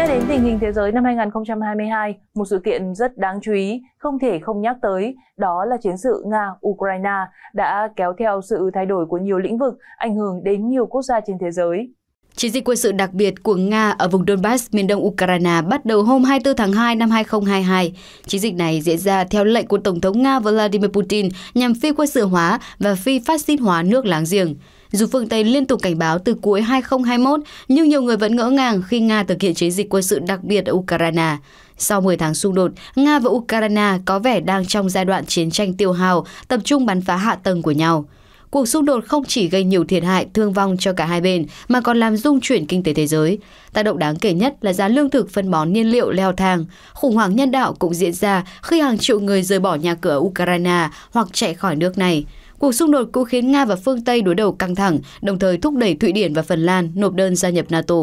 Nhắc đến tình hình thế giới năm 2022, một sự kiện rất đáng chú ý không thể không nhắc tới, đó là chiến sự Nga-Ukraine đã kéo theo sự thay đổi của nhiều lĩnh vực, ảnh hưởng đến nhiều quốc gia trên thế giới. Chiến dịch quân sự đặc biệt của Nga ở vùng Donbass, miền đông Ukraine bắt đầu hôm 24 tháng 2 năm 2022. Chiến dịch này diễn ra theo lệnh của Tổng thống Nga Vladimir Putin nhằm phi quân sự hóa và phi phát xít hóa nước láng giềng. Dù phương Tây liên tục cảnh báo từ cuối 2021, nhưng nhiều người vẫn ngỡ ngàng khi Nga thực hiện chiến dịch quân sự đặc biệt ở Ukraine. Sau 10 tháng xung đột, Nga và Ukraine có vẻ đang trong giai đoạn chiến tranh tiêu hào, tập trung bắn phá hạ tầng của nhau. Cuộc xung đột không chỉ gây nhiều thiệt hại, thương vong cho cả hai bên mà còn làm rung chuyển kinh tế thế giới. Tác động đáng kể nhất là giá lương thực phân bón nhiên liệu leo thang. Khủng hoảng nhân đạo cũng diễn ra khi hàng triệu người rời bỏ nhà cửa Ukraine hoặc chạy khỏi nước này. Cuộc xung đột cũng khiến Nga và phương Tây đối đầu căng thẳng, đồng thời thúc đẩy Thụy Điển và Phần Lan nộp đơn gia nhập NATO.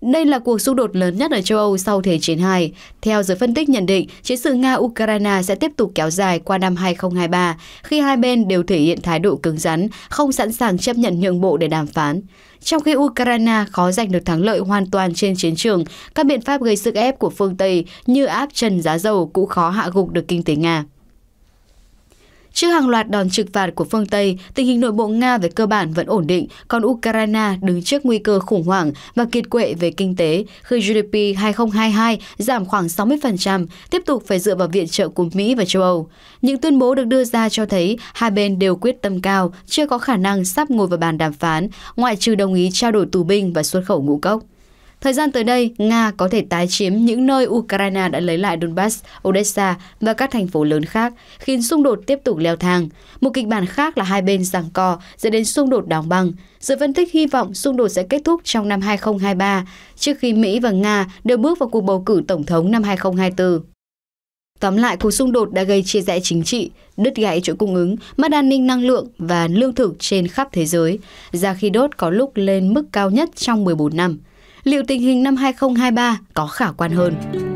Đây là cuộc xung đột lớn nhất ở châu Âu sau Thế chiến II. Theo giới phân tích nhận định, chiến sự Nga-Ukraine sẽ tiếp tục kéo dài qua năm 2023 khi hai bên đều thể hiện thái độ cứng rắn, không sẵn sàng chấp nhận nhượng bộ để đàm phán. Trong khi Ukraine khó giành được thắng lợi hoàn toàn trên chiến trường, các biện pháp gây sức ép của phương Tây như áp trần giá dầu cũng khó hạ gục được kinh tế Nga. Trước hàng loạt đòn trừng phạt của phương Tây, tình hình nội bộ Nga về cơ bản vẫn ổn định, còn Ukraine đứng trước nguy cơ khủng hoảng và kiệt quệ về kinh tế khi GDP 2022 giảm khoảng 60%, tiếp tục phải dựa vào viện trợ của Mỹ và châu Âu. Những tuyên bố được đưa ra cho thấy hai bên đều quyết tâm cao, chưa có khả năng sắp ngồi vào bàn đàm phán, ngoại trừ đồng ý trao đổi tù binh và xuất khẩu ngũ cốc. Thời gian tới đây, Nga có thể tái chiếm những nơi Ukraine đã lấy lại Donbass, Odessa và các thành phố lớn khác, khiến xung đột tiếp tục leo thang. Một kịch bản khác là hai bên giằng co dẫn đến xung đột đóng băng. Giới phân tích hy vọng xung đột sẽ kết thúc trong năm 2023, trước khi Mỹ và Nga đều bước vào cuộc bầu cử tổng thống năm 2024. Tóm lại, cuộc xung đột đã gây chia rẽ chính trị, đứt gãy chuỗi cung ứng, mất an ninh năng lượng và lương thực trên khắp thế giới. Giá khí đốt có lúc lên mức cao nhất trong 14 năm liệu tình hình năm 2023 có khả quan hơn.